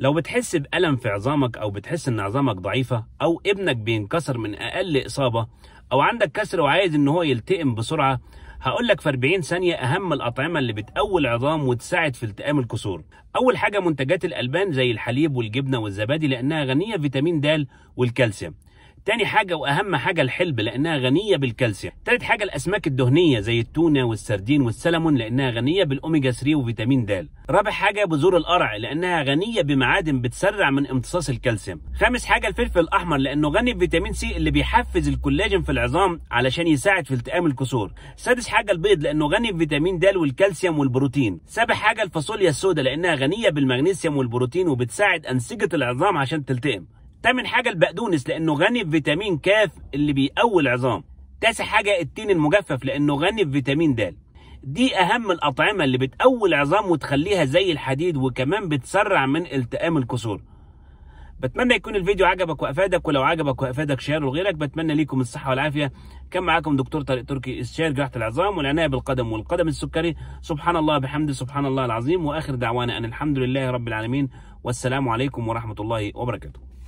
لو بتحس بألم في عظامك أو بتحس إن عظامك ضعيفة أو ابنك بينكسر من أقل إصابة أو عندك كسر وعايز إن هو يلتئم بسرعة هقول لك في 40 ثانية أهم الأطعمة اللي بتقوي العظام وتساعد في التئام الكسور. أول حاجة منتجات الألبان زي الحليب والجبنة والزبادي لأنها غنية فيتامين د والكالسيوم. تاني حاجه واهم حاجه الحلب لانها غنيه بالكالسيوم تالت حاجه الاسماك الدهنيه زي التونه والسردين والسلمون لانها غنيه بالاوميجا 3 وفيتامين د رابع حاجه بذور القرع لانها غنيه بمعادن بتسرع من امتصاص الكالسيوم خامس حاجه الفلفل الاحمر لانه غني بفيتامين سي اللي بيحفز الكولاجين في العظام علشان يساعد في التئام الكسور سادس حاجه البيض لانه غني بفيتامين د والكالسيوم والبروتين سابع حاجه الفاصوليا السوداء لانها غنيه بالمغنيسيوم والبروتين وبتساعد انسجه العظام عشان تلتئم تامن حاجه البقدونس لانه غني بفيتامين كاف اللي بيقوي العظام تاسع حاجه التين المجفف لانه غني بفيتامين د دي اهم الاطعمه اللي بتقوي العظام وتخليها زي الحديد وكمان بتسرع من التئام الكسور بتمنى يكون الفيديو عجبك وافادك ولو عجبك وافادك شير لغيرك بتمنى ليكم الصحه والعافيه كان معاكم دكتور طارق تركي استشاري جراحه العظام والعنايه بالقدم والقدم السكري سبحان الله بحمد سبحان الله العظيم واخر دعوانا ان الحمد لله رب العالمين والسلام عليكم ورحمه الله وبركاته